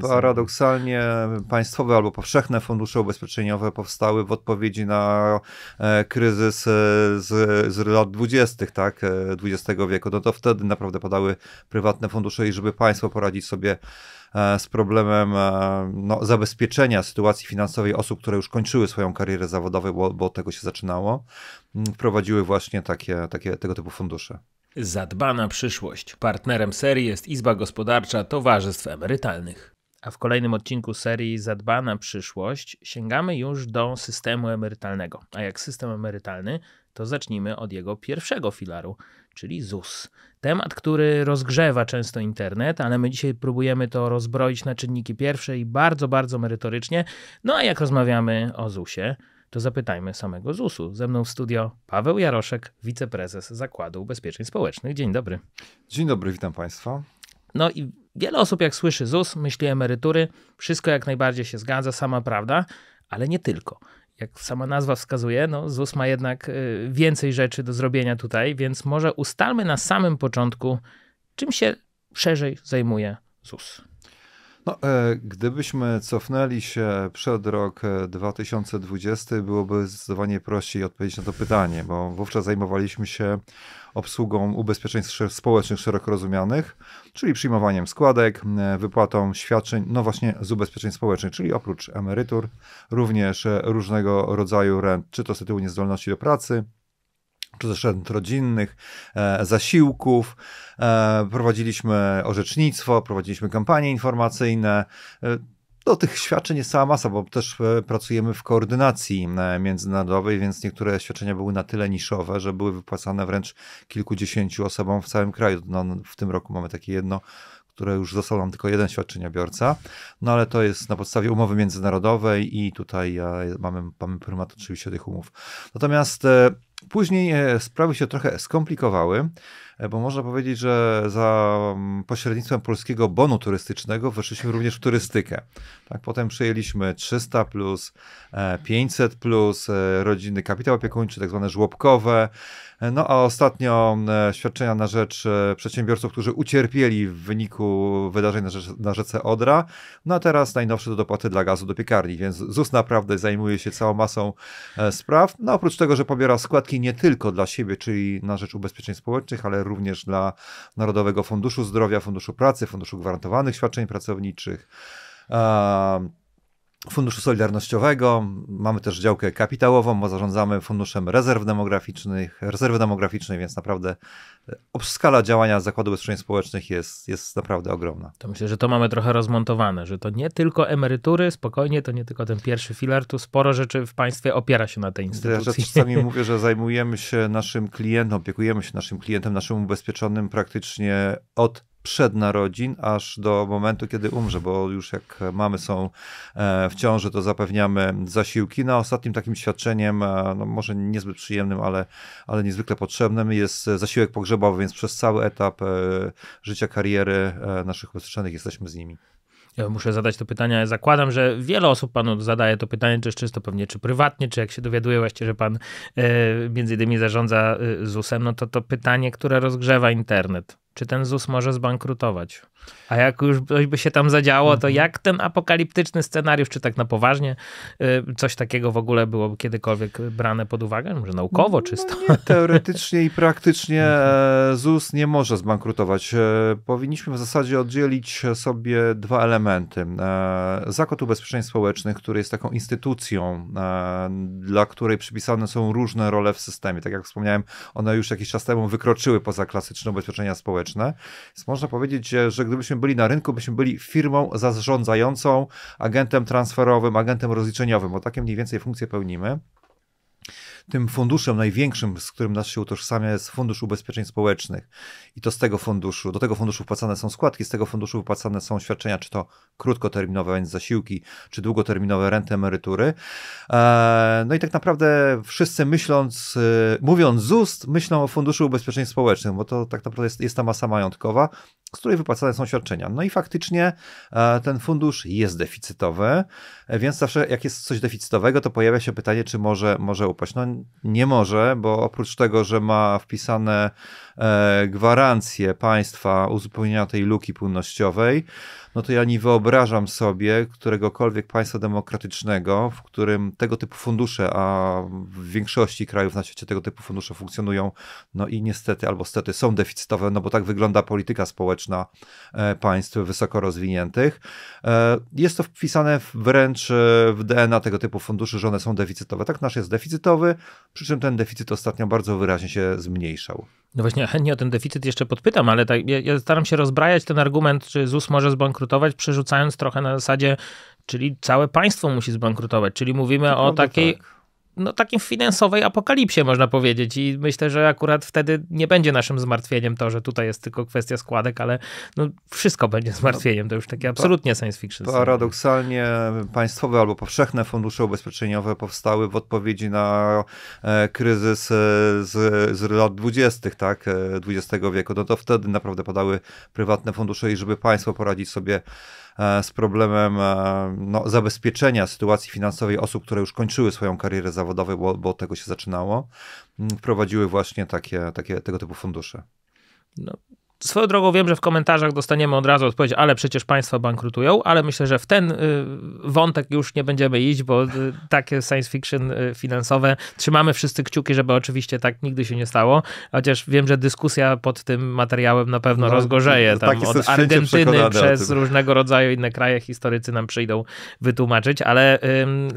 Paradoksalnie państwowe albo powszechne fundusze ubezpieczeniowe powstały w odpowiedzi na e, kryzys e, z, z lat 20. Tak, XX e, wieku. No to wtedy naprawdę padały prywatne fundusze i żeby państwo poradzić sobie z problemem no, zabezpieczenia sytuacji finansowej osób, które już kończyły swoją karierę zawodową, bo, bo tego się zaczynało, wprowadziły właśnie takie, takie tego typu fundusze. Zadbana przyszłość. Partnerem serii jest Izba Gospodarcza Towarzystw Emerytalnych a w kolejnym odcinku serii Zadbana przyszłość sięgamy już do systemu emerytalnego. A jak system emerytalny, to zacznijmy od jego pierwszego filaru, czyli ZUS. Temat, który rozgrzewa często internet, ale my dzisiaj próbujemy to rozbroić na czynniki pierwsze i bardzo, bardzo merytorycznie. No a jak rozmawiamy o ZUSie, to zapytajmy samego ZUS-u. Ze mną w studio Paweł Jaroszek, wiceprezes Zakładu Ubezpieczeń Społecznych. Dzień dobry. Dzień dobry, witam Państwa. No i Wiele osób, jak słyszy ZUS, myśli emerytury, wszystko jak najbardziej się zgadza, sama prawda, ale nie tylko. Jak sama nazwa wskazuje, no ZUS ma jednak y, więcej rzeczy do zrobienia tutaj, więc może ustalmy na samym początku, czym się szerzej zajmuje ZUS. No, e, gdybyśmy cofnęli się przed rok 2020, e, byłoby zdecydowanie prościej odpowiedzieć na to pytanie, bo wówczas zajmowaliśmy się obsługą ubezpieczeń społecznych szeroko rozumianych, czyli przyjmowaniem składek, e, wypłatą świadczeń, no właśnie z ubezpieczeń społecznych, czyli oprócz emerytur, również e, różnego rodzaju rent, czy to z tytułu niezdolności do pracy, czy też rodzinnych, e, zasiłków. E, prowadziliśmy orzecznictwo, prowadziliśmy kampanie informacyjne. E, do tych świadczeń jest cała masa, bo też pracujemy w koordynacji międzynarodowej, więc niektóre świadczenia były na tyle niszowe, że były wypłacane wręcz kilkudziesięciu osobom w całym kraju. No, w tym roku mamy takie jedno które już został nam tylko jeden świadczeniobiorca, no ale to jest na podstawie umowy międzynarodowej i tutaj mamy, mamy prymat oczywiście tych umów. Natomiast Później e, sprawy się trochę skomplikowały. E, bo można powiedzieć, że za mm, pośrednictwem polskiego bonu turystycznego weszliśmy również w turystykę. Tak, potem przyjęliśmy 300, plus, 500, e, plus, e, rodziny kapitał opiekuńczy, tak zwane żłobkowe. No a ostatnio mm, świadczenia na rzecz przedsiębiorców, którzy ucierpieli w wyniku wydarzeń na, rzece Odra. No a teraz najnowsze to dopłaty dla gazu do piekarni, więc ZUS naprawdę zajmuje się całą masą spraw. No oprócz tego, że pobiera składki nie tylko dla siebie, czyli na rzecz ubezpieczeń społecznych, ale również dla Narodowego Funduszu Zdrowia, Funduszu Pracy, Funduszu Gwarantowanych Świadczeń Pracowniczych. Funduszu Solidarnościowego, mamy też działkę kapitałową, bo zarządzamy Funduszem Rezerw Demograficznych, Rezerwy Demograficznej, więc naprawdę e, skala działania Zakładu Ubezpieczeń Społecznych jest, jest naprawdę ogromna. To myślę, że to mamy trochę rozmontowane, że to nie tylko emerytury, spokojnie, to nie tylko ten pierwszy filar, tu sporo rzeczy w państwie opiera się na tej instytucji. Ja czasami mówię, że zajmujemy się naszym klientem, opiekujemy się naszym klientem, naszym ubezpieczonym praktycznie od przed przednarodzin aż do momentu, kiedy umrze, bo już jak mamy są e, w ciąży, to zapewniamy zasiłki. Na no, ostatnim takim świadczeniem, e, no może niezbyt przyjemnym, ale, ale niezwykle potrzebnym jest zasiłek pogrzebowy, więc przez cały etap e, życia, kariery naszych usłyszanych jesteśmy z nimi. Ja muszę zadać to pytanie. Zakładam, że wiele osób panu zadaje to pytanie, czy czysto pewnie, czy prywatnie, czy jak się dowiaduje właśnie, że pan e, między innymi zarządza ZUS-em, no to to pytanie, które rozgrzewa internet czy ten ZUS może zbankrutować. A jak już coś by się tam zadziało, to mhm. jak ten apokaliptyczny scenariusz, czy tak na poważnie, y, coś takiego w ogóle byłoby kiedykolwiek brane pod uwagę? Może naukowo czysto? No nie, teoretycznie i praktycznie e, mhm. ZUS nie może zbankrutować. E, powinniśmy w zasadzie oddzielić sobie dwa elementy. E, Zakład Ubezpieczeń Społecznych, który jest taką instytucją, dla której przypisane są różne role w systemie. Tak jak wspomniałem, one już jakiś czas temu wykroczyły poza klasyczne ubezpieczenia społeczne społeczne. Więc można powiedzieć, że gdybyśmy byli na rynku, byśmy byli firmą zarządzającą, agentem transferowym, agentem rozliczeniowym, bo takie mniej więcej funkcje pełnimy tym funduszem największym, z którym nas się utożsamia, jest Fundusz Ubezpieczeń Społecznych. I to z tego funduszu, do tego funduszu wpłacane są składki, z tego funduszu wypłacane są świadczenia, czy to krótkoterminowe, więc zasiłki, czy długoterminowe renty, emerytury. E, no i tak naprawdę wszyscy myśląc, e, mówiąc z ust, myślą o Funduszu Ubezpieczeń Społecznych, bo to tak naprawdę jest, jest ta masa majątkowa, z której wypłacane są świadczenia. No i faktycznie e, ten fundusz jest deficytowy, e, więc zawsze jak jest coś deficytowego, to pojawia się pytanie, czy może, może upaść. No nie może, bo oprócz tego, że ma wpisane e, gwarancje państwa uzupełnienia tej luki płynnościowej, no to ja nie wyobrażam sobie któregokolwiek państwa demokratycznego, w którym tego typu fundusze, a w większości krajów na świecie tego typu fundusze funkcjonują, no i niestety albo stety są deficytowe, no bo tak wygląda polityka społeczna e, państw wysoko rozwiniętych. E, jest to wpisane wręcz e, w DNA tego typu funduszy, że one są deficytowe. Tak nasz jest deficytowy, przy czym ten deficyt ostatnio bardzo wyraźnie się zmniejszał. No właśnie, chętnie o ten deficyt jeszcze podpytam, ale tak, ja, ja, staram się rozbrajać ten argument, czy ZUS może zbankrutować, przerzucając trochę na zasadzie, czyli całe państwo musi zbankrutować. Czyli mówimy to o takiej tak no, takim finansowej apokalipsie, można powiedzieć. I myślę, że akurat wtedy nie będzie naszym zmartwieniem to, że tutaj jest tylko kwestia składek, ale no, wszystko będzie zmartwieniem. To już takie no, absolutnie science fiction. Paradoksalnie państwowe albo powszechne fundusze ubezpieczeniowe powstały w odpowiedzi na e, kryzys e, z, z lat 20., tak, XX e, wieku. No to wtedy naprawdę padały prywatne fundusze i żeby państwo poradzić sobie E, z problemem e, no, zabezpieczenia sytuacji finansowej osób, które już kończyły swoją karierę zawodową, bo, bo od tego się zaczynało, wprowadziły właśnie takie, takie, tego typu fundusze. No, Swoją drogą wiem, że w komentarzach dostaniemy od razu odpowiedź, ale przecież państwa bankrutują, ale myślę, że w ten y, wątek już nie będziemy iść, bo y, takie science fiction y, finansowe trzymamy wszyscy kciuki, żeby oczywiście tak nigdy się nie stało. Chociaż wiem, że dyskusja pod tym materiałem na pewno no, rozgorzeje. Tam od Argentyny przez różnego rodzaju inne kraje historycy nam przyjdą wytłumaczyć, ale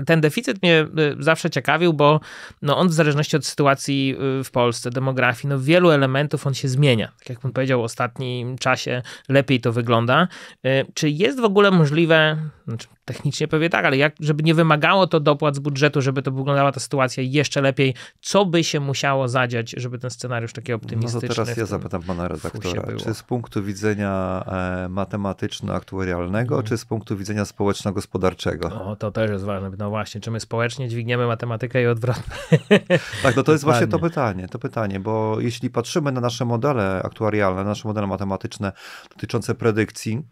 ten deficyt mnie zawsze ciekawił, bo no, on w zależności od sytuacji w Polsce, demografii, no wielu elementów on się zmienia. Tak jak pan powiedział o ostatnim czasie lepiej to wygląda. Y, czy jest w ogóle możliwe, znaczy technicznie pewnie tak, ale jak, żeby nie wymagało to dopłat z budżetu, żeby to wyglądała ta sytuacja jeszcze lepiej, co by się musiało zadziać, żeby ten scenariusz taki optymistyczny... No to teraz ja zapytam pana redaktora, czy z punktu widzenia e, matematyczno-aktuarialnego, mhm. czy z punktu widzenia społeczno-gospodarczego? No, to też jest ważne. No właśnie, czy my społecznie dźwigniemy matematykę i odwrotnie? Tak, no to jest właśnie to pytanie, to pytanie, bo jeśli patrzymy na nasze modele aktuarialne, nasze modele matematyczne dotyczące predykcji,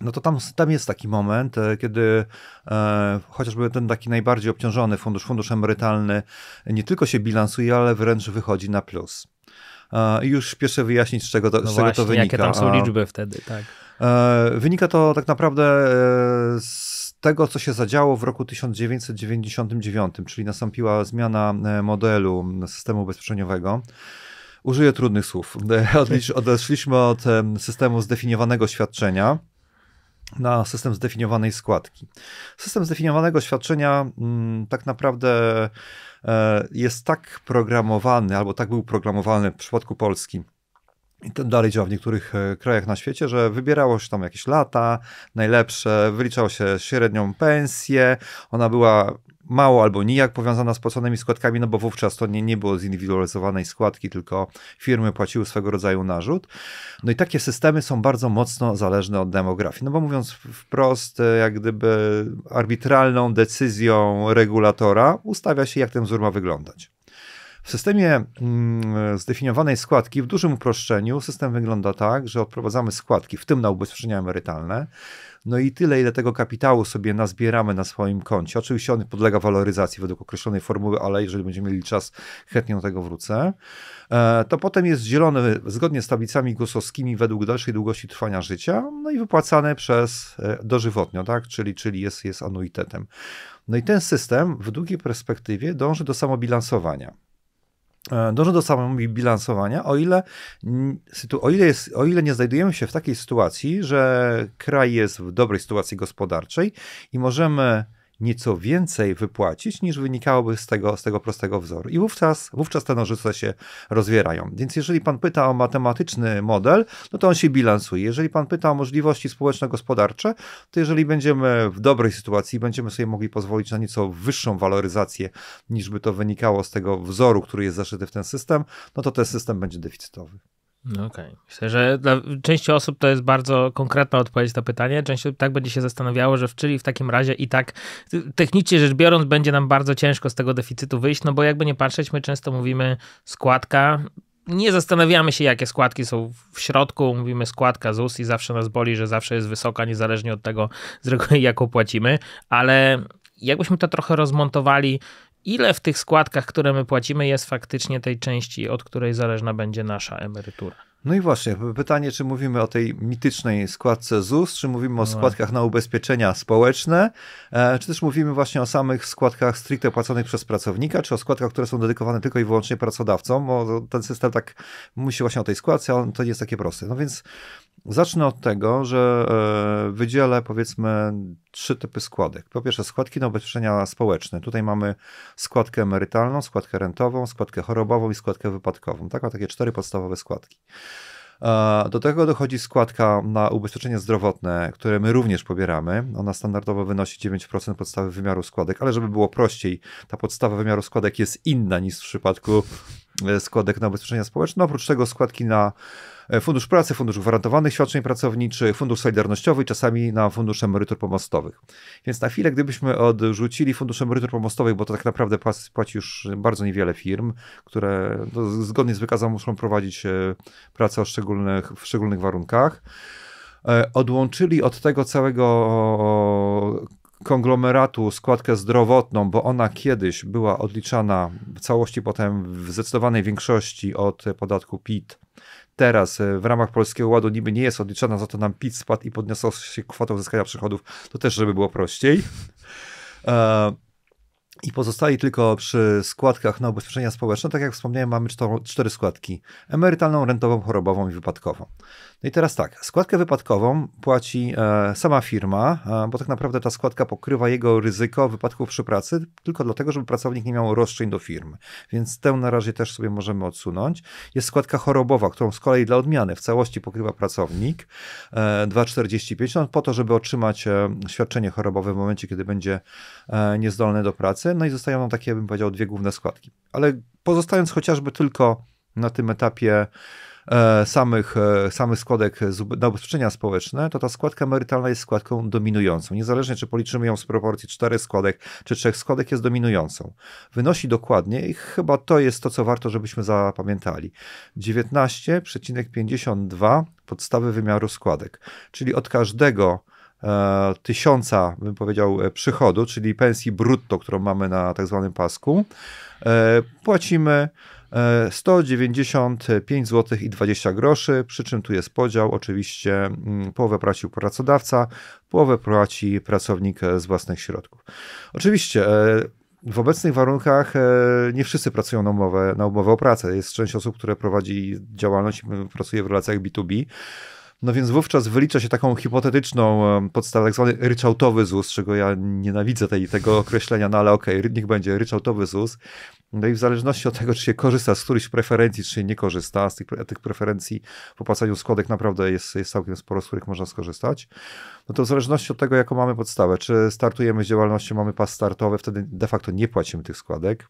no to tam, tam jest taki moment, e, kiedy e, chociażby ten taki najbardziej obciążony fundusz, fundusz emerytalny, nie tylko się bilansuje, ale wręcz wychodzi na plus. E, I e, już pierwsze wyjaśnić, z czego to, no z czego właśnie, to wynika. Jakie tam są liczby wtedy, tak. E, wynika to tak naprawdę e, z tego, co się zadziało w roku 1999, czyli nastąpiła zmiana modelu systemu ubezpieczeniowego. Użyję trudnych słów. odeszliśmy od systemu zdefiniowanego świadczenia na system zdefiniowanej składki. System zdefiniowanego świadczenia mm, tak naprawdę e, jest tak programowany, albo tak był programowany w przypadku Polski, i to dalej działa w niektórych e, krajach na świecie, że wybierało się tam jakieś lata najlepsze, wyliczało się średnią pensję, ona była mało albo nijak powiązana z płaconymi składkami, no bo wówczas to nie, nie było zindywidualizowanej składki, tylko firmy płaciły swego rodzaju narzut. No i takie systemy są bardzo mocno zależne od demografii, no bo mówiąc wprost, e, jak gdyby arbitralną decyzją regulatora ustawia się, jak ten wzór ma wyglądać. W systemie mm, zdefiniowanej składki, w dużym uproszczeniu, system wygląda tak, że odprowadzamy składki, w tym na ubezpieczenia emerytalne, no i tyle, ile tego kapitału sobie nazbieramy na swoim koncie. Oczywiście on podlega waloryzacji według określonej formuły, ale jeżeli będziemy mieli czas, chętnie do tego wrócę. E, to potem jest dzielony zgodnie z tablicami gusowskimi według dalszej długości trwania życia, no i wypłacane przez e, dożywotnio, tak? czyli, czyli jest, jest anuitetem. No i ten system w długiej perspektywie dąży do samobilansowania. E, dąży do bilansowania, o ile, o, ile jest, o ile nie znajdujemy się w takiej sytuacji, że kraj jest w dobrej sytuacji gospodarczej i możemy nieco więcej wypłacić, niż wynikałoby z tego, z tego prostego wzoru. I wówczas, wówczas te nożyce się rozwierają. Więc jeżeli pan pyta o matematyczny model, no to on się bilansuje. Jeżeli pan pyta o możliwości społeczno-gospodarcze, to jeżeli będziemy w dobrej sytuacji, będziemy sobie mogli pozwolić na nieco wyższą waloryzację, niż by to wynikało z tego wzoru, który jest zaszyty w ten system, no to ten system będzie deficytowy. No okej. Okay. Myślę, że dla części osób to jest bardzo konkretna odpowiedź na pytanie. Część osób tak będzie się zastanawiało, że w, czyli w takim razie i tak technicznie rzecz biorąc będzie nam bardzo ciężko z tego deficytu wyjść, no bo jakby nie patrzeć, my często mówimy składka, nie zastanawiamy się, jakie składki są w środku. Mówimy składka ZUS i zawsze nas boli, że zawsze jest wysoka, niezależnie od tego, z reguły jaką płacimy, ale jakbyśmy to trochę rozmontowali ile w tych składkach, które my płacimy, jest faktycznie tej części, od której zależna będzie nasza emerytura. No i właśnie, pytanie, czy mówimy o tej mitycznej składce ZUS, czy mówimy o no. składkach na ubezpieczenia społeczne, e, czy też mówimy właśnie o samych składkach stricte płaconych przez pracownika, czy o składkach, które są dedykowane tylko i wyłącznie pracodawcom, bo ten system tak musi właśnie o tej składce, a to nie jest takie proste. No więc Zacznę od tego, że e, wydzielę powiedzmy trzy typy składek. Po pierwsze składki na ubezpieczenia społeczne. Tutaj mamy składkę emerytalną, składkę rentową, składkę chorobową i składkę wypadkową. Tak, ma takie cztery podstawowe składki. E, do tego dochodzi składka na ubezpieczenie zdrowotne, które my również pobieramy. Ona standardowo wynosi 9% podstawy wymiaru składek, ale żeby było prościej, ta podstawa wymiaru składek jest inna niż w przypadku e, składek na ubezpieczenia społeczne. Oprócz tego składki na E, Fundusz Pracy, Fundusz Gwarantowanych Świadczeń Pracowniczych, Fundusz Solidarnościowy i czasami na Fundusz Emerytur Pomostowych. Więc na chwilę, gdybyśmy odrzucili Fundusz Emerytur Pomostowych, bo to tak naprawdę płaci już bardzo niewiele firm, które no, zgodnie z wykazem muszą prowadzić e, pracę o szczególnych, w szczególnych warunkach, e, odłączyli od tego całego konglomeratu składkę zdrowotną, bo ona kiedyś była odliczana w całości, potem w zdecydowanej większości od podatku PIT teraz e, w ramach Polskiego Ładu niby nie jest odliczana, za to nam PIT spadł i podniosła się kwota uzyskania przychodów, to też żeby było prościej. E, I pozostali tylko przy składkach na ubezpieczenia społeczne. Tak jak wspomniałem, mamy cztery składki: emerytalną, rentową, chorobową i wypadkową. No i teraz tak, składkę wypadkową płaci e, sama firma, e, bo tak naprawdę ta składka pokrywa jego ryzyko wypadków przy pracy, tylko dlatego, żeby pracownik nie miał roszczeń do firmy. Więc tę na razie też sobie możemy odsunąć. Jest składka chorobowa, którą z kolei dla odmiany w całości pokrywa pracownik 2,45, e, no po to, żeby otrzymać świadczenie chorobowe w momencie, kiedy będzie niezdolny do pracy. No i zostają nam takie, bym powiedział, dwie główne składki. Ale pozostając chociażby tylko na tym etapie E, samych, e, samych składek na ubezpieczenia społeczne, to ta składka emerytalna jest składką dominującą. Niezależnie czy policzymy ją z proporcji czterech składek czy trzech składek, jest dominującą. Wynosi dokładnie i chyba to jest to, co warto, żebyśmy zapamiętali. 19,52 podstawy wymiaru składek, czyli od każdego e, tysiąca, bym powiedział, przychodu, czyli pensji brutto, którą mamy na tak zwanym pasku, płacimy 195 zł i 20 groszy, przy czym tu jest podział, oczywiście mm, połowę płacił pracodawca, połowę płaci pracownik e, z własnych środków. Oczywiście e, w obecnych warunkach e, nie wszyscy pracują na umowę, na umowę o pracę. Jest część osób, które prowadzi działalność, pracuje w relacjach B2B. No więc wówczas wylicza się taką hipotetyczną podstawę, tak zwany ryczałtowy ZUS, czego ja nienawidzę tej, tego określenia, no ale okej, okay, niech będzie ryczałtowy ZUS. No i w zależności od tego, czy się korzysta z którychś preferencji, czy się nie korzysta, z tych, tych preferencji w opłacaniu składek naprawdę jest, jest całkiem sporo, z których można skorzystać. No to w zależności od tego, jaką mamy podstawę, czy startujemy z działalnością, mamy pas startowy, wtedy de facto nie płacimy tych składek.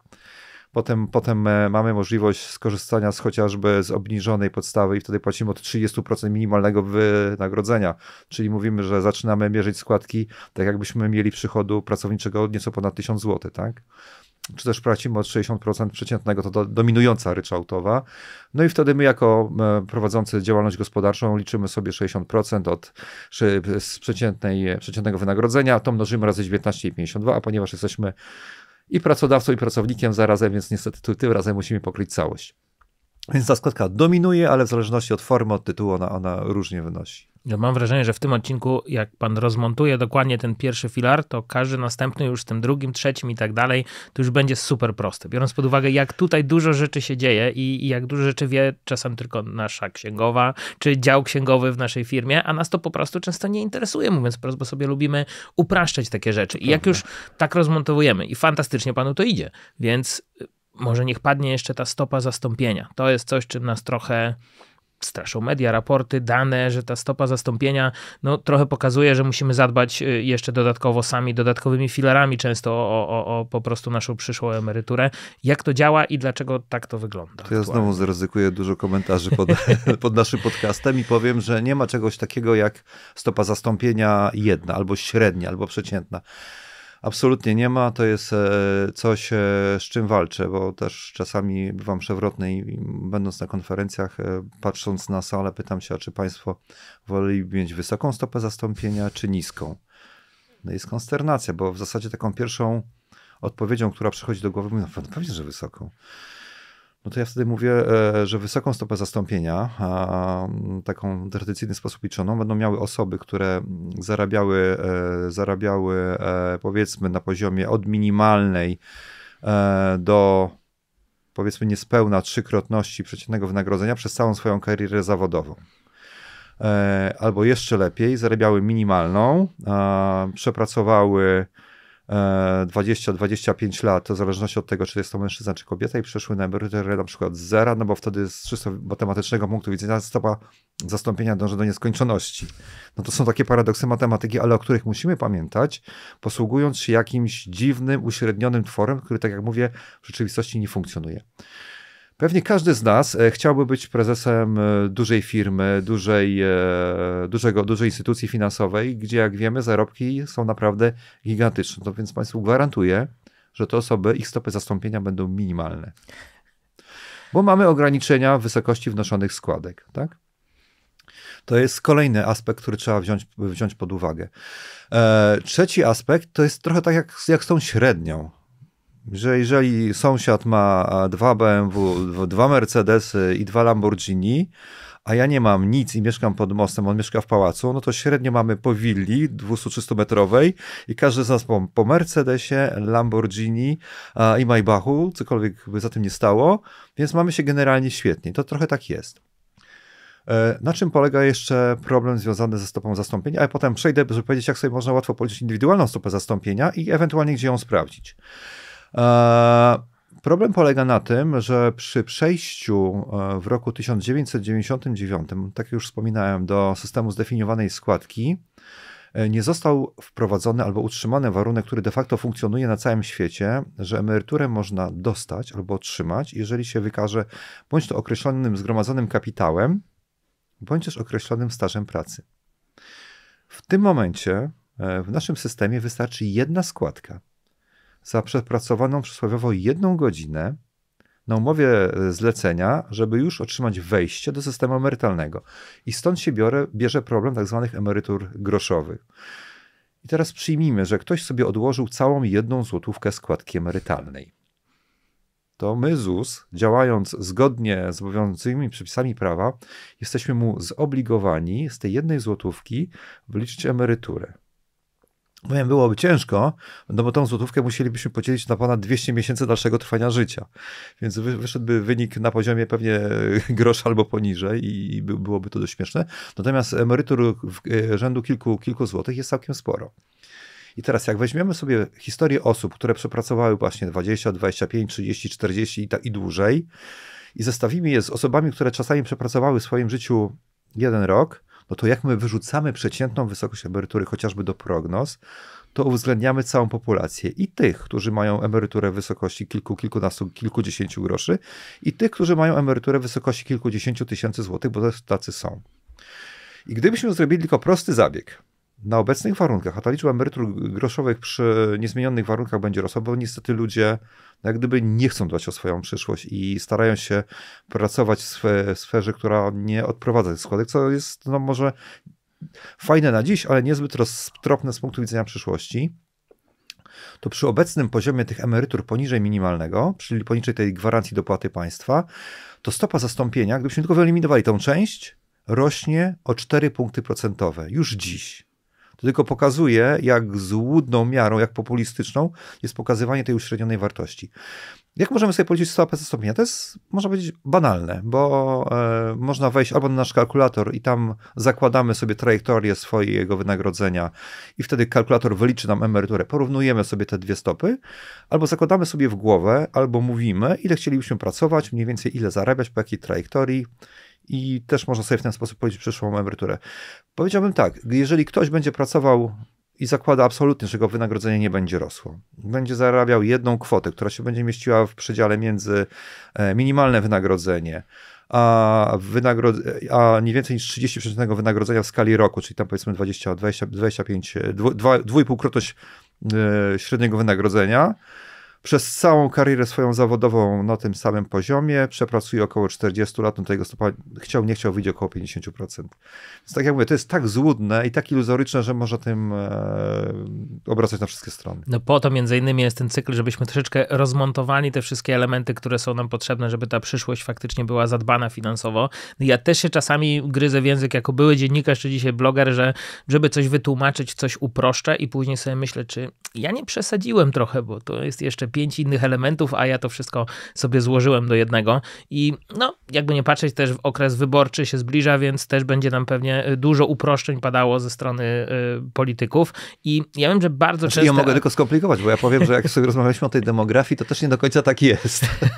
Potem, potem e, mamy możliwość skorzystania z chociażby z obniżonej podstawy i wtedy płacimy od 30% minimalnego wynagrodzenia. Czyli mówimy, że zaczynamy mierzyć składki tak, jakbyśmy mieli przychodu pracowniczego od nieco ponad 1000 zł. Tak? czy też płacimy od 60% przeciętnego, to do, dominująca ryczałtowa. No i wtedy my jako e, prowadzący działalność gospodarczą liczymy sobie 60% od z przeciętnej, e, przeciętnego wynagrodzenia, to mnożymy razy 19,52, a ponieważ jesteśmy i pracodawcą, i pracownikiem zarazem, więc niestety tym razem musimy pokryć całość. Więc ta składka dominuje, ale w zależności od formy, od tytułu ona, ona różnie wynosi. Mam wrażenie, że w tym odcinku, jak pan rozmontuje dokładnie ten pierwszy filar, to każdy następny już z tym drugim, trzecim i tak dalej, to już będzie super proste. Biorąc pod uwagę, jak tutaj dużo rzeczy się dzieje i, i jak dużo rzeczy wie czasem tylko nasza księgowa, czy dział księgowy w naszej firmie, a nas to po prostu często nie interesuje, mówiąc wprost, bo sobie lubimy upraszczać takie rzeczy. I jak już tak rozmontowujemy i fantastycznie panu to idzie, więc y, może niech padnie jeszcze ta stopa zastąpienia. To jest coś, czym nas trochę straszą media, raporty, dane, że ta stopa zastąpienia no, trochę pokazuje, że musimy zadbać y, jeszcze dodatkowo sami, dodatkowymi filarami często o, o, o po prostu naszą przyszłą emeryturę. Jak to działa i dlaczego tak to wygląda? To ja znowu zaryzykuję dużo komentarzy pod, pod naszym podcastem i powiem, że nie ma czegoś takiego jak stopa zastąpienia jedna, albo średnia, albo przeciętna absolutnie nie ma. To jest e, coś, e, z czym walczę, bo też czasami bywam przewrotny i będąc na konferencjach, e, patrząc na salę, pytam się, czy Państwo woleliby mieć wysoką stopę zastąpienia, czy niską. No jest konsternacja, bo w zasadzie taką pierwszą odpowiedzią, która przychodzi do głowy, mówię, no pewnie, że wysoką. No to ja wtedy mówię, e, że wysoką stopę zastąpienia, taką tradycyjny sposób liczoną, będą miały osoby, które zarabiały, e, zarabiały e, powiedzmy na poziomie od minimalnej do powiedzmy niespełna trzykrotności przeciętnego wynagrodzenia przez całą swoją karierę zawodową. Albo jeszcze lepiej, zarabiały minimalną, przepracowały 20-25 e, lat, to w zależności od tego, czy jest to mężczyzna, czy kobieta, i przeszły na emeryturę na przykład z zera, no bo wtedy z czysto matematycznego punktu widzenia stopa zastąpienia dąży do nieskończoności. No to są takie paradoksy matematyki, ale o których musimy pamiętać, posługując się jakimś dziwnym, uśrednionym tworem, który, tak jak mówię, w rzeczywistości nie funkcjonuje. Pewnie każdy z nas e, chciałby być prezesem e, dużej firmy, dużej, e, dużego, dużej instytucji finansowej, gdzie jak wiemy zarobki są naprawdę gigantyczne. To więc Państwu gwarantuję, że te osoby, ich stopy zastąpienia będą minimalne. Bo mamy ograniczenia wysokości wnoszonych składek, tak? To jest kolejny aspekt, który trzeba wziąć, wziąć pod uwagę. E, trzeci aspekt to jest trochę tak jak, jak z tą średnią że jeżeli sąsiad ma e, dwa BMW, dwa Mercedesy i dwa Lamborghini, a ja nie mam nic i mieszkam pod mostem, on mieszka w pałacu, no to średnio mamy po willi 200-300 metrowej i każdy z nas po, po Mercedesie, Lamborghini a, e, i Maybachu, cokolwiek by za tym nie stało, więc mamy się generalnie świetnie. To trochę tak jest. E, na czym polega jeszcze problem związany ze stopą zastąpienia? A potem przejdę, żeby powiedzieć, jak sobie można łatwo policzyć indywidualną stopę zastąpienia i ewentualnie gdzie ją sprawdzić. E, problem polega na tym, że przy przejściu e, w roku 1999, tak jak już wspominałem, do systemu zdefiniowanej składki, e, nie został wprowadzony albo utrzymany warunek, który de facto funkcjonuje na całym świecie, że emeryturę można dostać albo otrzymać, jeżeli się wykaże bądź to określonym zgromadzonym kapitałem, bądź też określonym stażem pracy. W tym momencie w naszym systemie wystarczy jedna składka za przepracowaną przysłowiowo jedną godzinę na umowie e, zlecenia, żeby już otrzymać wejście do systemu emerytalnego. I stąd się biorę, bierze problem tzw. Tak emerytur groszowych. I teraz przyjmijmy, że ktoś sobie odłożył całą jedną złotówkę składki emerytalnej. To my, ZUS, działając zgodnie z obowiązującymi przepisami prawa, jesteśmy mu zobligowani z tej jednej złotówki wyliczyć emeryturę. Powiem, byłoby ciężko, no bo tą złotówkę musielibyśmy podzielić na ponad 200 miesięcy dalszego trwania życia. Więc wyszedłby wynik na poziomie pewnie e, grosza albo poniżej i byłoby to dość śmieszne. Natomiast emerytur e, rzędu kilku, kilku złotych jest całkiem sporo. I teraz jak weźmiemy sobie historię osób, które przepracowały właśnie 20, 25, 30, 40 i, ta, i dłużej i zestawimy je z osobami, które czasami przepracowały w swoim życiu jeden rok, no to jak my wyrzucamy przeciętną wysokość emerytury chociażby do prognoz, to uwzględniamy całą populację i tych, którzy mają emeryturę w wysokości kilku, kilkunastu, kilkudziesięciu groszy i tych, którzy mają emeryturę w wysokości kilkudziesięciu tysięcy złotych, bo tacy są. I gdybyśmy zrobili tylko prosty zabieg, na obecnych warunkach, a ta liczba emerytur groszowych przy niezmienionych warunkach będzie rosła, bo niestety ludzie no jak gdyby nie chcą dbać o swoją przyszłość i starają się pracować w sferze, która nie odprowadza tych składek, co jest no może fajne na dziś, ale niezbyt roztropne z punktu widzenia przyszłości to przy obecnym poziomie tych emerytur poniżej minimalnego, czyli poniżej tej gwarancji dopłaty państwa, to stopa zastąpienia, gdybyśmy tylko wyeliminowali tą część, rośnie o 4 punkty procentowe już dziś. To tylko pokazuje, jak złudną miarą, jak populistyczną jest pokazywanie tej uśrednionej wartości. Jak możemy sobie policzyć stopę ze stopnia? To jest, można powiedzieć, banalne, bo e, można wejść albo na nasz kalkulator i tam zakładamy sobie trajektorię swojego wynagrodzenia i wtedy kalkulator wyliczy nam emeryturę. Porównujemy sobie te dwie stopy, albo zakładamy sobie w głowę, albo mówimy, ile chcielibyśmy pracować, mniej więcej ile zarabiać, po jakiej trajektorii, i też można sobie w ten sposób powiedzieć przyszłą emeryturę. Powiedziałbym tak, jeżeli ktoś będzie pracował i zakłada absolutnie, że jego wynagrodzenie nie będzie rosło. Będzie zarabiał jedną kwotę, która się będzie mieściła w przedziale między e, minimalne wynagrodzenie a, wynagrod a nie więcej niż 30% wynagrodzenia w skali roku, czyli tam powiedzmy 20, 20 25, dwu, dwa, e, średniego wynagrodzenia przez całą karierę swoją zawodową na tym samym poziomie, przepracuje około 40 lat, no tego stopa chciał, nie chciał, wyjdzie około 50%. Więc tak jak mówię, to jest tak złudne i tak iluzoryczne, że można tym e, obracać na wszystkie strony. No po to między innymi jest ten cykl, żebyśmy troszeczkę rozmontowali te wszystkie elementy, które są nam potrzebne, żeby ta przyszłość faktycznie była zadbana finansowo. No ja też się czasami gryzę w język jako były dziennikarz, czy dzisiaj bloger, że żeby coś wytłumaczyć, coś uproszczę i później sobie myślę, czy ja nie przesadziłem trochę, bo to jest jeszcze pięć innych elementów, a ja to wszystko sobie złożyłem do jednego. I no, jakby nie patrzeć, też okres wyborczy się zbliża, więc też będzie nam pewnie y, dużo uproszczeń padało ze strony y, polityków. I ja wiem, że bardzo znaczy, często... Ja mogę tylko skomplikować, bo ja powiem, że jak sobie rozmawialiśmy o tej demografii, to też nie do końca tak jest.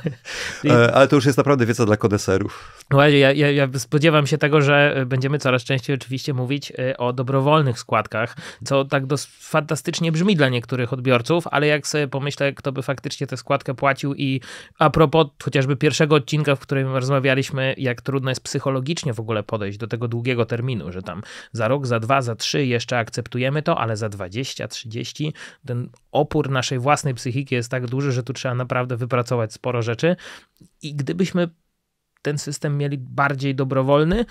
E, ale to już jest naprawdę wiedza dla kodeserów. Właśnie, ja, ja, ja spodziewam się tego, że y, będziemy coraz częściej oczywiście mówić y, o dobrowolnych składkach, co tak dos- fantastycznie brzmi dla niektórych odbiorców, ale jak sobie pomyślę, kto by faktycznie tę składkę płacił i a propos chociażby pierwszego odcinka, w którym rozmawialiśmy, jak trudno jest psychologicznie w ogóle podejść do tego długiego terminu, że tam za rok, za dwa, za trzy jeszcze akceptujemy to, ale za 20, 30 ten opór naszej własnej psychiki jest tak duży, że tu trzeba naprawdę wypracować sporo rzeczy i gdybyśmy ten system mieli bardziej dobrowolny,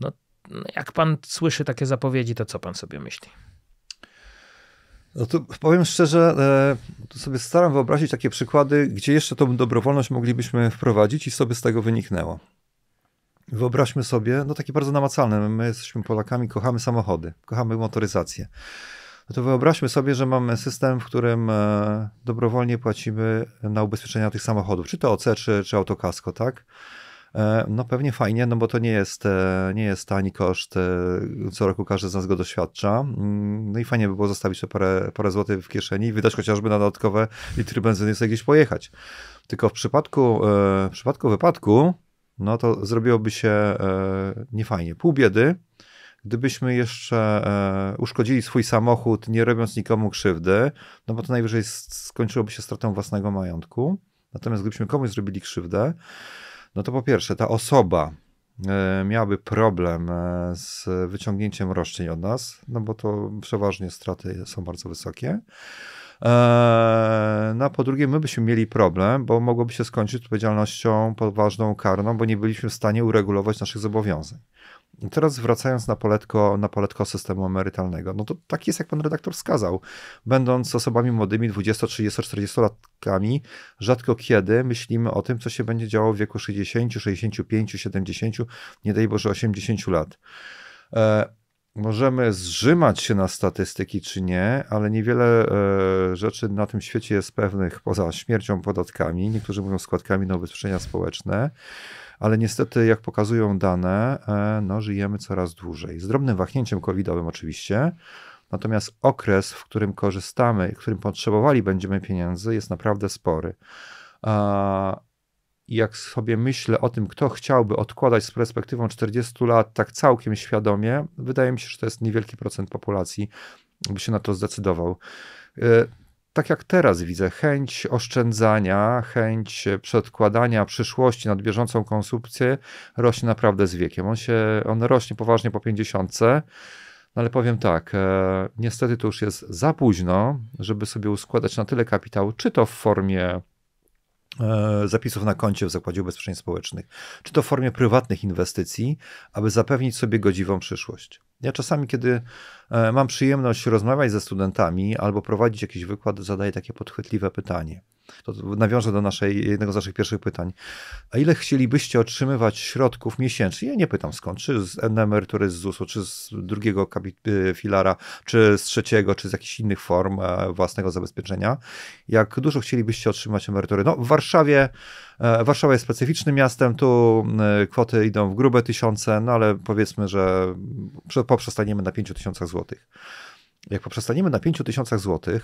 no, no jak pan słyszy takie zapowiedzi, to co pan sobie myśli? No to powiem szczerze, e, to sobie staram wyobrazić takie przykłady, gdzie jeszcze tą dobrowolność moglibyśmy wprowadzić i sobie z tego wyniknęło. Wyobraźmy sobie, no takie bardzo namacalne, my jesteśmy Polakami, kochamy samochody, kochamy motoryzację. No to wyobraźmy sobie, że mamy system, w którym e, dobrowolnie płacimy na ubezpieczenia tych samochodów, czy to OC, czy, czy autokasko, tak? E, no pewnie fajnie, no bo to nie jest, e, nie jest tani koszt, e, co roku każdy z nas go doświadcza. Mm, no i fajnie by było zostawić te parę, parę złotych w kieszeni i wydać chociażby na dodatkowe litry benzyny, sobie gdzieś pojechać. Tylko w przypadku, w przypadku wypadku, no to zrobiłoby się niefajnie. Pół biedy, gdybyśmy jeszcze uszkodzili swój samochód, nie robiąc nikomu krzywdy, no bo to najwyżej skończyłoby się stratą własnego majątku. Natomiast gdybyśmy komuś zrobili krzywdę, no to po pierwsze, ta osoba e, miałaby problem e, z wyciągnięciem roszczeń od nas, no bo to przeważnie straty są bardzo wysokie. E, no a po drugie, my byśmy mieli problem, bo mogłoby się skończyć odpowiedzialnością poważną karną, bo nie byliśmy w stanie uregulować naszych zobowiązań. I teraz wracając na poletko, na poletko systemu emerytalnego, no to tak jest, jak pan redaktor wskazał. Będąc osobami młodymi, 20, 30, 40 latkami, rzadko kiedy myślimy o tym, co się będzie działo w wieku 60, 65, 70, nie daj Boże 80 lat. E, możemy zrzymać się na statystyki czy nie, ale niewiele e, rzeczy na tym świecie jest pewnych poza śmiercią, podatkami, niektórzy mówią składkami na ubezpieczenia społeczne ale niestety, jak pokazują dane, e, no, żyjemy coraz dłużej. Z drobnym wahnięciem covidowym oczywiście, natomiast okres, w którym korzystamy, w którym potrzebowali będziemy pieniędzy, jest naprawdę spory. Jak sobie myślę o tym, kto chciałby odkładać z perspektywą 40 lat tak całkiem świadomie, wydaje mi się, że to jest niewielki procent populacji, by się na to zdecydował. E, tak jak teraz widzę, chęć oszczędzania, chęć przedkładania przyszłości nad bieżącą konsumpcję rośnie naprawdę z wiekiem. On, się, on rośnie poważnie po 50. No ale powiem tak, e, niestety to już jest za późno, żeby sobie uskładać na tyle kapitału, czy to w formie e, zapisów na koncie w Zakładzie Ubezpieczeń Społecznych, czy to w formie prywatnych inwestycji, aby zapewnić sobie godziwą przyszłość. Ja czasami, kiedy e, mam przyjemność rozmawiać ze studentami albo prowadzić jakiś wykład, zadaję takie podchwytliwe pytanie. To nawiążę do naszej, jednego z naszych pierwszych pytań. A ile chcielibyście otrzymywać środków miesięcznie? Ja nie pytam skąd, czy z emerytury z ZUS-u, czy z drugiego y, filara, czy z trzeciego, czy z jakichś innych form e, własnego zabezpieczenia. Jak dużo chcielibyście otrzymać emerytury? No w Warszawie, e, Warszawa jest specyficznym miastem, tu y, kwoty idą w grube tysiące, no ale powiedzmy, że poprzestaniemy na pięciu tysiącach złotych jak poprzestaniemy na 5000 zł e,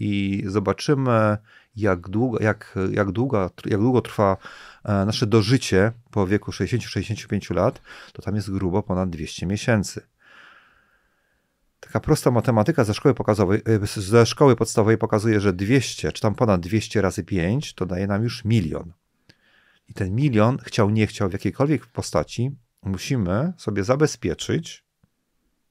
i zobaczymy, jak, długo, jak, jak, długa, jak długo trwa e, nasze dożycie po wieku 60-65 lat, to tam jest grubo ponad 200 miesięcy. Taka prosta matematyka ze szkoły, pokazowej, e, ze szkoły podstawowej pokazuje, że 200, czy tam ponad 200 razy 5, to daje nam już milion. I ten milion, chciał nie chciał, w jakiejkolwiek postaci, musimy sobie zabezpieczyć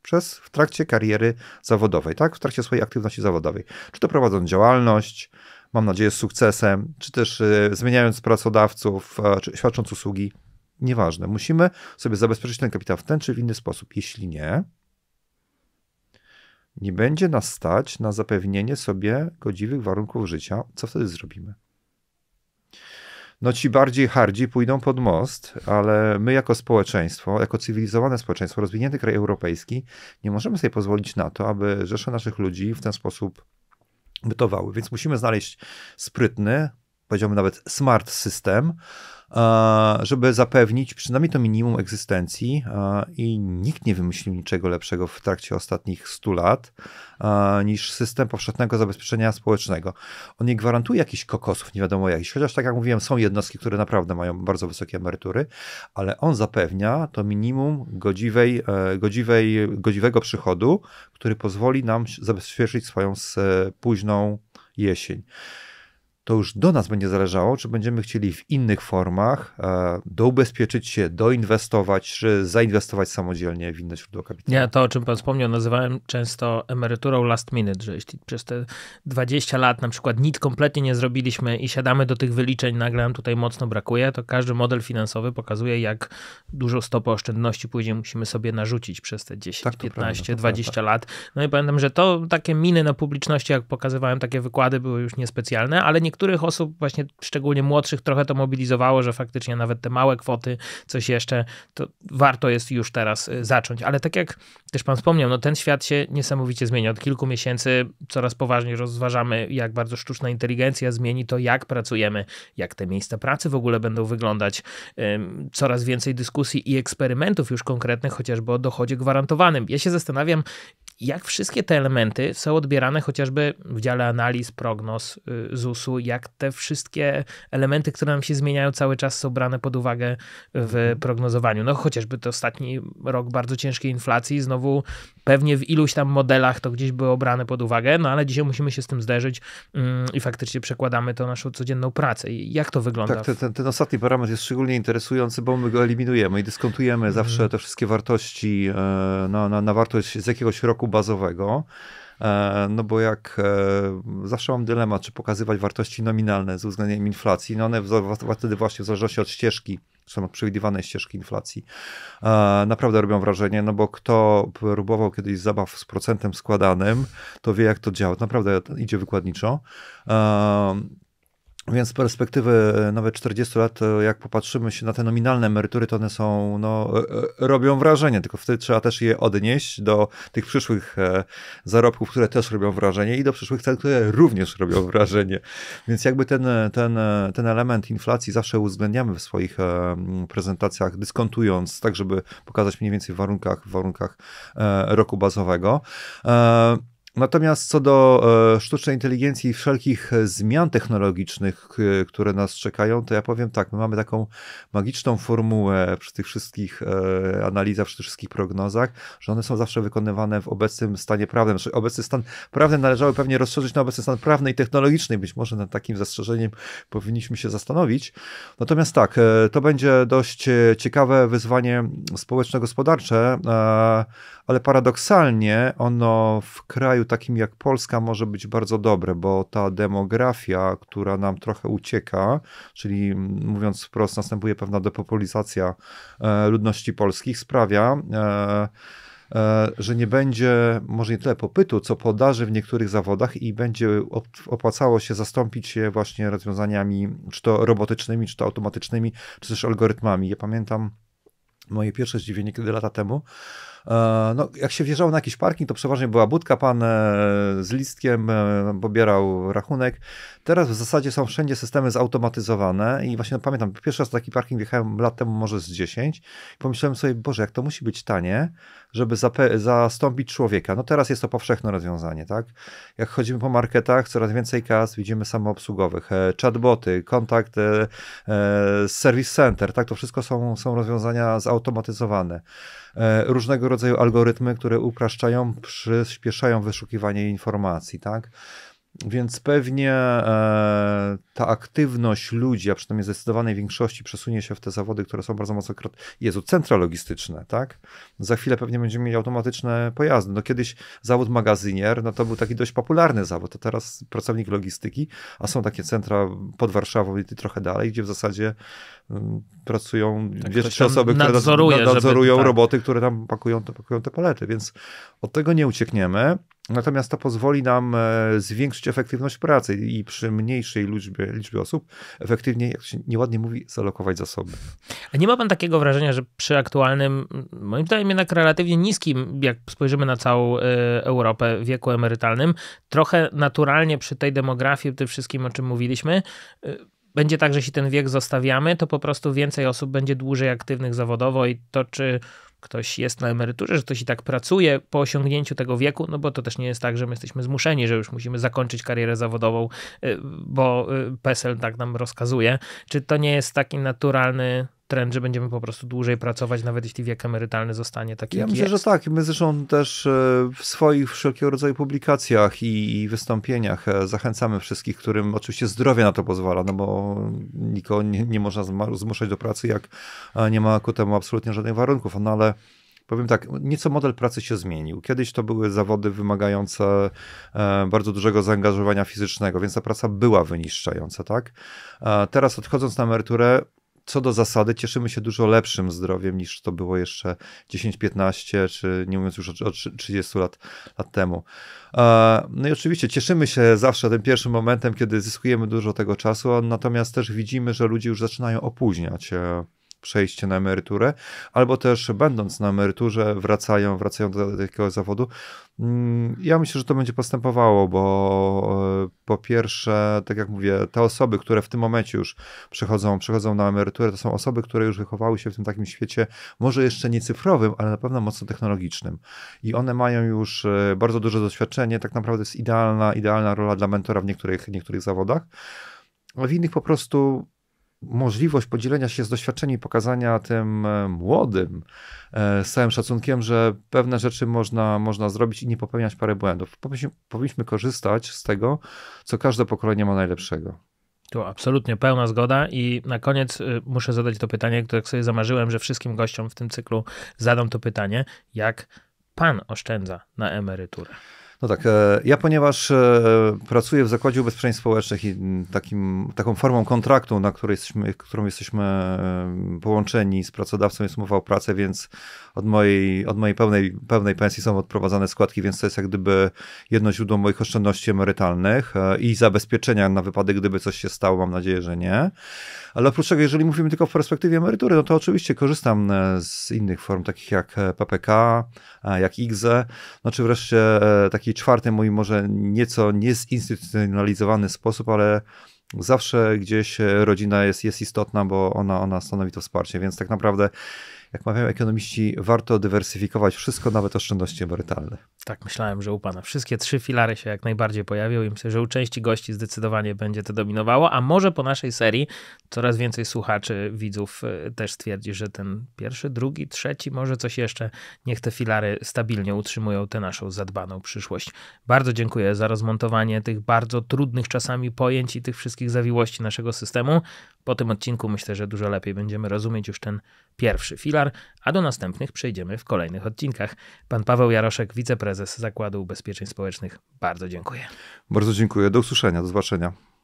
przez w trakcie kariery zawodowej, tak? W trakcie swojej aktywności zawodowej. Czy to prowadząc działalność, mam nadzieję, z sukcesem, czy też y, zmieniając pracodawców, e, czy świadcząc usługi. Nieważne. Musimy sobie zabezpieczyć ten kapitał w ten czy w inny sposób. Jeśli nie, nie będzie nas stać na zapewnienie sobie godziwych warunków życia. Co wtedy zrobimy? no ci bardziej hardzi pójdą pod most, ale my jako społeczeństwo, jako cywilizowane społeczeństwo, rozwinięty kraj europejski, nie możemy sobie pozwolić na to, aby rzesze naszych ludzi w ten sposób bytowały. Więc musimy znaleźć sprytny, powiedziałbym nawet smart system, żeby zapewnić przynajmniej to minimum egzystencji i nikt nie wymyślił niczego lepszego w trakcie ostatnich 100 lat niż system powszechnego zabezpieczenia społecznego. On nie gwarantuje jakichś kokosów, nie wiadomo jakich, chociaż tak jak mówiłem, są jednostki, które naprawdę mają bardzo wysokie emerytury, ale on zapewnia to minimum godziwej, e, godziwej, godziwego przychodu, który pozwoli nam zabezpieczyć swoją e, późną jesień to już do nas będzie zależało, czy będziemy chcieli w innych formach e, doubezpieczyć się, doinwestować, czy zainwestować samodzielnie w inne źródła kapitału. Ja to, o czym pan wspomniał, nazywałem często emeryturą last minute, że jeśli przez te 20 lat na przykład nic kompletnie nie zrobiliśmy i siadamy do tych wyliczeń, nagle nam tutaj mocno brakuje, to każdy model finansowy pokazuje, jak dużą stopę oszczędności później musimy sobie narzucić przez te 10, tak, 15, prawda, 20 prawda. lat. No i pamiętam, że to takie miny na publiczności, jak pokazywałem takie wykłady, były już niespecjalne, ale niektóre niektórych osób, właśnie szczególnie młodszych, trochę to mobilizowało, że faktycznie nawet te małe kwoty, coś jeszcze, to warto jest już teraz y, zacząć. Ale tak jak też pan wspomniał, no ten świat się niesamowicie zmienia. Od kilku miesięcy coraz poważniej rozważamy, jak bardzo sztuczna inteligencja zmieni to, jak pracujemy, jak te miejsca pracy w ogóle będą wyglądać. Coraz więcej dyskusji i eksperymentów już konkretnych, chociażby o dochodzie gwarantowanym. Ja się zastanawiam, jak wszystkie te elementy są odbierane chociażby w dziale analiz, prognoz y, ZUS-u, jak te wszystkie elementy, które nam się zmieniają cały czas są brane pod uwagę w mhm. prognozowaniu. No chociażby to ostatni rok bardzo ciężkiej inflacji, znowu Pewnie w iluś tam modelach to gdzieś było brane pod uwagę, no ale dzisiaj musimy się z tym zderzyć mm, i faktycznie przekładamy to naszą codzienną pracę. Jak to wygląda? Tak, ten, ten ostatni parametr jest szczególnie interesujący, bo my go eliminujemy i dyskontujemy mhm. zawsze te wszystkie wartości e, na, na, na wartość z jakiegoś roku bazowego. E, no bo jak e, zawsze mam dylemat, czy pokazywać wartości nominalne z uwzględnieniem inflacji, no one wtedy właśnie w zależności od ścieżki są przewidywane ścieżki inflacji, e, naprawdę robią wrażenie, no bo kto próbował kiedyś zabaw z procentem składanym, to wie jak to działa. Naprawdę idzie wykładniczo. E, więc z perspektywy e, nawet 40 lat, jak popatrzymy się na te nominalne emerytury, to one są, no, e, e, robią wrażenie, tylko wtedy trzeba też je odnieść do tych przyszłych zarobków, które też robią wrażenie i do przyszłych cen, które również robią wrażenie. Więc jakby ten, ten, ten element inflacji zawsze uwzględniamy w swoich prezentacjach, dyskontując, tak żeby pokazać mniej więcej w warunkach, w warunkach roku bazowego. Natomiast co do e, sztucznej inteligencji i wszelkich e, zmian technologicznych, e, które nas czekają, to ja powiem tak, my mamy taką magiczną formułę przy tych wszystkich analizach, przy tych wszystkich prognozach, że one są zawsze wykonywane w obecnym stanie prawnym. Znaczy, obecny stan prawny należałoby pewnie rozszerzyć na obecny stan prawny i technologiczny, być może nad takim zastrzeżeniem powinniśmy się zastanowić. Natomiast tak, to będzie dość ciekawe wyzwanie społeczno-gospodarcze, ale paradoksalnie ono w kraju takim jak Polska może być bardzo dobre, bo ta demografia, która nam trochę ucieka, czyli mm, mówiąc wprost, następuje pewna depopulizacja e, ludności polskich, sprawia, e, e, że nie będzie może nie tyle popytu, co podaży w niektórych zawodach i będzie opłacało się zastąpić je właśnie rozwiązaniami czy to robotycznymi, czy to automatycznymi, czy też algorytmami. Ja pamiętam moje pierwsze zdziwienie, kiedy lata temu E, no, jak się wjeżdżało na jakiś parking, to przeważnie była budka, pan e, z listkiem e, pobierał rachunek, Teraz w zasadzie są wszędzie systemy zautomatyzowane i właśnie no, pamiętam, pierwszy raz taki parking wjechałem lat temu może z 10 i pomyślałem sobie, Boże, jak to musi być tanie, żeby zastąpić człowieka. No teraz jest to powszechne rozwiązanie, tak? Jak chodzimy po marketach, coraz więcej kas widzimy samoobsługowych, e, chatboty, kontakt e, e, service center, tak? To wszystko są, są rozwiązania zautomatyzowane. E, różnego rodzaju algorytmy, które upraszczają, przyspieszają wyszukiwanie informacji, tak? Więc pewnie e, ta aktywność ludzi, a przynajmniej zdecydowanej większości, przesunie się w te zawody, które są bardzo mocno. Jezu, centra logistyczne, tak? Za chwilę pewnie będziemy mieli automatyczne pojazdy. No kiedyś zawód magazynier, no to był taki dość popularny zawód, a teraz pracownik logistyki, a są takie centra pod Warszawą i trochę dalej, gdzie w zasadzie m, mm, pracują tak, dwie, trzy osoby, które nadzoruje, nadzorują żeby, tak. roboty, które tam pakują, pakują te palety, więc od tego nie uciekniemy. Natomiast to pozwoli nam e, zwiększyć efektywność pracy i przy mniejszej liczbie, liczbie osób efektywniej, jak się nieładnie mówi, zalokować zasoby. A nie ma pan takiego wrażenia, że przy aktualnym, moim zdaniem jednak relatywnie niskim, jak spojrzymy na całą e, Europę, wieku emerytalnym, trochę naturalnie przy tej demografii, tym wszystkim, o czym mówiliśmy, e, będzie tak, że jeśli ten wiek zostawiamy, to po prostu więcej osób będzie dłużej aktywnych zawodowo i to, czy ktoś jest na emeryturze, że ktoś i tak pracuje po osiągnięciu tego wieku, no bo to też nie jest tak, że my jesteśmy zmuszeni, że już musimy zakończyć karierę zawodową, y, bo y, PESEL tak nam rozkazuje. Czy to nie jest taki naturalny trend, że będziemy po prostu dłużej pracować, nawet jeśli wiek emerytalny zostanie taki, Ja myślę, jest. że tak. My zresztą też e, w swoich wszelkiego rodzaju publikacjach i, wystąpieniach e, zachęcamy wszystkich, którym oczywiście zdrowie na to pozwala, no bo nikogo nie, nie można zmuszać do pracy, jak nie ma ku temu absolutnie żadnych warunków, no ale powiem tak, nieco model pracy się zmienił. Kiedyś to były zawody wymagające e, bardzo dużego zaangażowania fizycznego, więc ta praca była wyniszczająca, tak? Teraz odchodząc na emeryturę, co do zasady cieszymy się dużo lepszym zdrowiem niż to było jeszcze 10, 15, czy nie mówiąc już o, 30 lat, lat temu. E, no i oczywiście cieszymy się zawsze tym pierwszym momentem, kiedy zyskujemy dużo tego czasu, natomiast też widzimy, że ludzie już zaczynają opóźniać e, przejście na emeryturę, albo też będąc na emeryturze wracają, wracają do takiego zawodu. Mm, ja myślę, że to będzie postępowało, bo e, po pierwsze, tak jak mówię, te osoby, które w tym momencie już przechodzą, przechodzą na emeryturę, to są osoby, które już wychowały się w tym takim świecie, może jeszcze nie cyfrowym, ale na pewno mocno technologicznym. I one mają już e, bardzo duże doświadczenie, tak naprawdę jest idealna, idealna rola dla mentora w niektórych, niektórych zawodach. w innych po prostu możliwość podzielenia się z doświadczeniami, pokazania tym e, młodym, e, z całym szacunkiem, że pewne rzeczy można, można zrobić i nie popełniać parę błędów. Powinniśmy korzystać z tego, co każde pokolenie ma najlepszego. Tu absolutnie pełna zgoda i na koniec y, muszę zadać to pytanie, które tak sobie zamarzyłem, że wszystkim gościom w tym cyklu zadam to pytanie, jak pan oszczędza na emeryturę? No tak, e, ja ponieważ e, pracuję w Zakładzie Ubezpieczeń Społecznych i mm, takim, taką formą kontraktu, na której jesteśmy, którą jesteśmy e, połączeni z pracodawcą jest umowa o pracę, więc od mojej, od mojej pełnej, pełnej pensji są odprowadzane składki, więc to jest jak gdyby jedno źródło moich oszczędności emerytalnych i zabezpieczenia na wypadek, gdyby coś się stało, mam nadzieję, że nie. Ale oprócz tego, jeżeli mówimy tylko w perspektywie emerytury, no to oczywiście korzystam z innych form, takich jak PPK, jak IGZE, no czy wreszcie takich taki czwarty mój może nieco niezinstytucjonalizowany sposób, ale zawsze gdzieś e, rodzina jest, jest istotna, bo ona, ona stanowi to wsparcie, więc tak naprawdę jak mawiają ekonomiści, warto dywersyfikować wszystko, nawet oszczędności emerytalne. Tak, myślałem, że u pana wszystkie trzy filary się jak najbardziej pojawią i myślę, że u części gości zdecydowanie będzie to dominowało, a może po naszej serii coraz więcej słuchaczy, widzów y, też stwierdzi, że ten pierwszy, drugi, trzeci, może coś jeszcze, niech te filary stabilnie utrzymują tę naszą zadbaną przyszłość. Bardzo dziękuję za rozmontowanie tych bardzo trudnych czasami pojęć i tych wszystkich zawiłości naszego systemu. Po tym odcinku myślę, że dużo lepiej będziemy rozumieć już ten pierwszy filar, a do następnych przejdziemy w kolejnych odcinkach. Pan Paweł Jaroszek, wiceprezes Zakładu Ubezpieczeń Społecznych, bardzo dziękuję. Bardzo dziękuję. Do usłyszenia, do zobaczenia.